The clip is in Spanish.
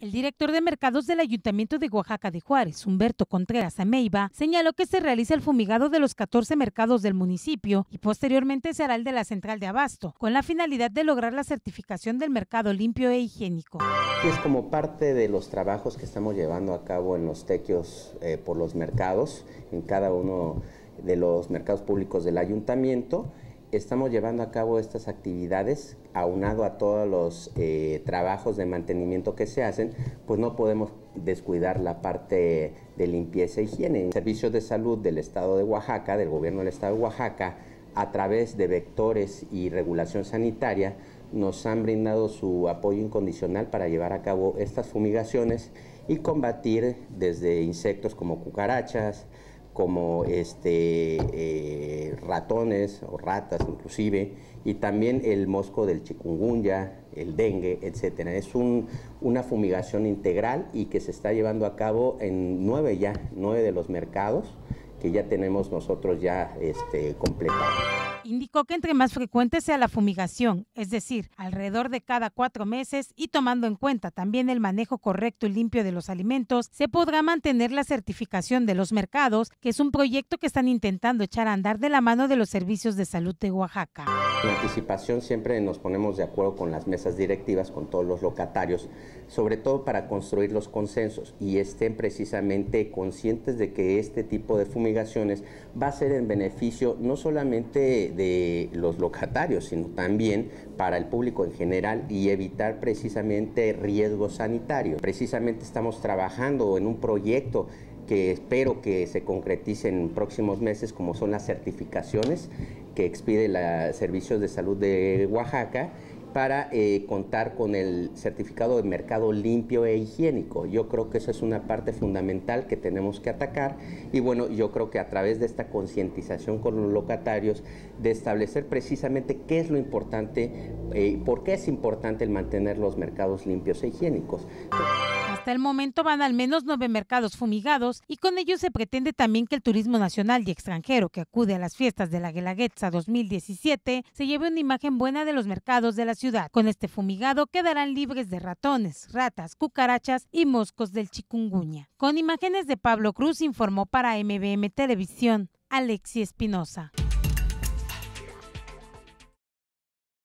El director de mercados del Ayuntamiento de Oaxaca de Juárez, Humberto Contreras Ameiba, señaló que se realiza el fumigado de los 14 mercados del municipio y posteriormente se hará el de la central de abasto, con la finalidad de lograr la certificación del mercado limpio e higiénico. Es como parte de los trabajos que estamos llevando a cabo en los tequios eh, por los mercados, en cada uno de los mercados públicos del ayuntamiento estamos llevando a cabo estas actividades, aunado a todos los eh, trabajos de mantenimiento que se hacen, pues no podemos descuidar la parte de limpieza e higiene. Servicios de salud del Estado de Oaxaca, del gobierno del Estado de Oaxaca, a través de vectores y regulación sanitaria, nos han brindado su apoyo incondicional para llevar a cabo estas fumigaciones y combatir desde insectos como cucarachas, como este, eh, ratones o ratas inclusive, y también el mosco del chikungunya, el dengue, etc. Es una fumigación integral y que se está llevando a cabo en nueve ya, nueve de los mercados que ya tenemos nosotros ya este, completados. Indicó que entre más frecuente sea la fumigación, es decir, alrededor de cada cuatro meses y tomando en cuenta también el manejo correcto y limpio de los alimentos, se podrá mantener la certificación de los mercados, que es un proyecto que están intentando echar a andar de la mano de los servicios de salud de Oaxaca. La anticipación siempre nos ponemos de acuerdo con las mesas directivas, con todos los locatarios, sobre todo para construir los consensos y estén precisamente conscientes de que este tipo de fumigaciones va a ser en beneficio no solamente de, los locatarios, sino también para el público en general y evitar precisamente riesgos sanitarios. Precisamente estamos trabajando en un proyecto que espero que se concretice en próximos meses, como son las certificaciones que expide el Servicio de Salud de Oaxaca para eh, contar con el certificado de mercado limpio e higiénico. Yo creo que eso es una parte fundamental que tenemos que atacar y bueno, yo creo que a través de esta concientización con los locatarios, de establecer precisamente qué es lo importante, y eh, por qué es importante el mantener los mercados limpios e higiénicos. Hasta el momento van al menos nueve mercados fumigados y con ello se pretende también que el turismo nacional y extranjero que acude a las fiestas de la Guelaguetza 2017 se lleve una imagen buena de los mercados de la ciudad. Con este fumigado quedarán libres de ratones, ratas, cucarachas y moscos del chikunguña. Con imágenes de Pablo Cruz informó para MBM Televisión Alexi Espinosa.